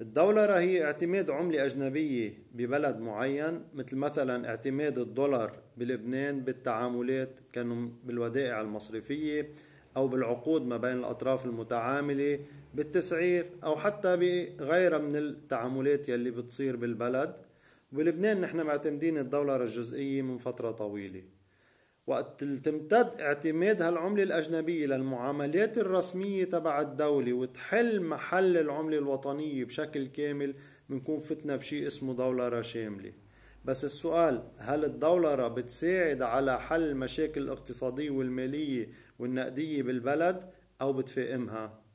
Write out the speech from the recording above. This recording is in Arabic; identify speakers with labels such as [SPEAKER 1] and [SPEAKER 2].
[SPEAKER 1] الدولة هي اعتماد عملة أجنبية ببلد معين مثل مثلا اعتماد الدولار بلبنان بالتعاملات كانوا بالودائع المصرفية أو بالعقود ما بين الأطراف المتعاملة بالتسعير أو حتى بغيرها من التعاملات يلي بتصير بالبلد بلبنان نحن معتمدين الدولار الجزئية من فترة طويلة وقت تمتد اعتماد هالعملة الأجنبية للمعاملات الرسمية تبع الدولة وتحل محل العملة الوطنية بشكل كامل بنكون فتنا بشيء اسمه دولارة شاملة بس السؤال هل الدولارة بتساعد على حل مشاكل الاقتصادية والمالية والنقدية بالبلد أو بتفائمها؟